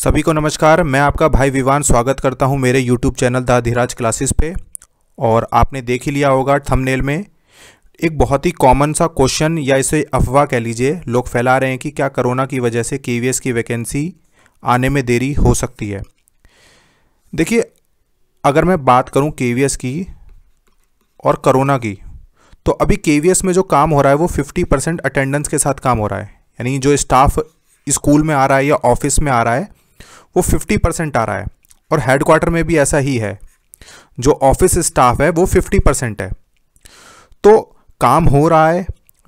सभी को नमस्कार मैं आपका भाई विवान स्वागत करता हूं मेरे YouTube channel the Adhiraj classes पे और आपने देख ही लिया होगा थंबनेल में एक बहुत ही कॉमन सा क्वेश्चन या इसे अफवाह कह लीजिए लोग फैला रहे हैं कि क्या कोरोना की वजह से के की वैकेंसी आने में देरी हो सकती है देखिए अगर मैं बात करूँ के की और करोना की तो अभी के में जो काम हो रहा है वो फिफ्टी अटेंडेंस के साथ काम हो रहा है यानी जो स्टाफ स्कूल में आ रहा है या ऑफिस में आ रहा है वो 50 परसेंट आ रहा है और हेडक्वार्टर में भी ऐसा ही है जो ऑफिस स्टाफ है वो 50 परसेंट है तो काम हो रहा है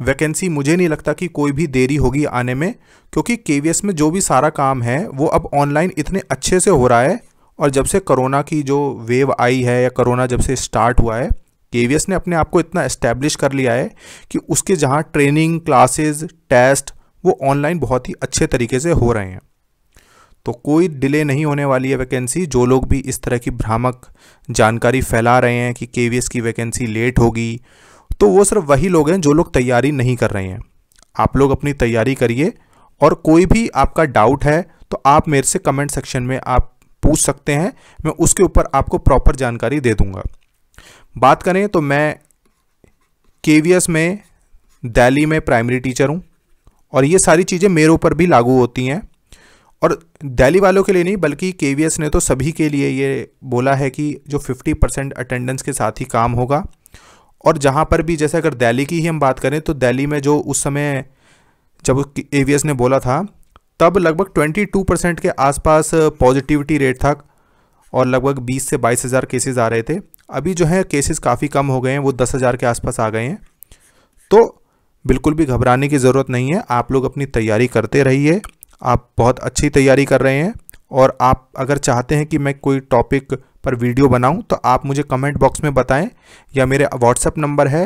वैकेंसी मुझे नहीं लगता कि कोई भी देरी होगी आने में क्योंकि के में जो भी सारा काम है वो अब ऑनलाइन इतने अच्छे से हो रहा है और जब से कोरोना की जो वेव आई है या कोरोना जब से स्टार्ट हुआ है के ने अपने आप को इतना इस्टेब्लिश कर लिया है कि उसके जहाँ ट्रेनिंग क्लासेस टेस्ट वो ऑनलाइन बहुत ही अच्छे तरीके से हो रहे हैं तो कोई डिले नहीं होने वाली है वैकेंसी जो लोग भी इस तरह की भ्रामक जानकारी फैला रहे हैं कि के की वैकेंसी लेट होगी तो वो सिर्फ वही लोग हैं जो लोग तैयारी नहीं कर रहे हैं आप लोग अपनी तैयारी करिए और कोई भी आपका डाउट है तो आप मेरे से कमेंट सेक्शन में आप पूछ सकते हैं मैं उसके ऊपर आपको प्रॉपर जानकारी दे दूंगा बात करें तो मैं के में दिल्ली में प्राइमरी टीचर हूँ और ये सारी चीज़ें मेरे ऊपर भी लागू होती हैं और दिल्ली वालों के लिए नहीं बल्कि के ने तो सभी के लिए ये बोला है कि जो 50 परसेंट अटेंडेंस के साथ ही काम होगा और जहाँ पर भी जैसे अगर दिल्ली की ही हम बात करें तो दिल्ली में जो उस समय जब ए ने बोला था तब लगभग 22 परसेंट के आसपास पॉजिटिविटी रेट था और लगभग 20 से बाईस हज़ार केसेज आ रहे थे अभी जो है केसेस काफ़ी कम हो गए हैं वो दस हज़ार के आसपास आ गए हैं तो बिल्कुल भी घबराने की ज़रूरत नहीं है आप लोग अपनी तैयारी करते रहिए आप बहुत अच्छी तैयारी कर रहे हैं और आप अगर चाहते हैं कि मैं कोई टॉपिक पर वीडियो बनाऊं तो आप मुझे कमेंट बॉक्स में बताएं या मेरे व्हाट्सएप नंबर है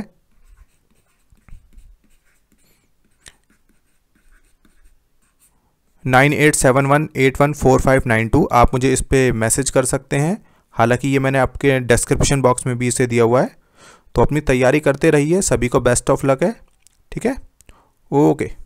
nine eight seven one eight one four five nine two आप मुझे इस पर मैसेज कर सकते हैं हालांकि ये मैंने आपके डिस्क्रिप्शन बॉक्स में भी इसे दिया हुआ है तो अपनी तैयारी करते रहिए सभी को बेस्ट ऑफ लक है ठीक है ओके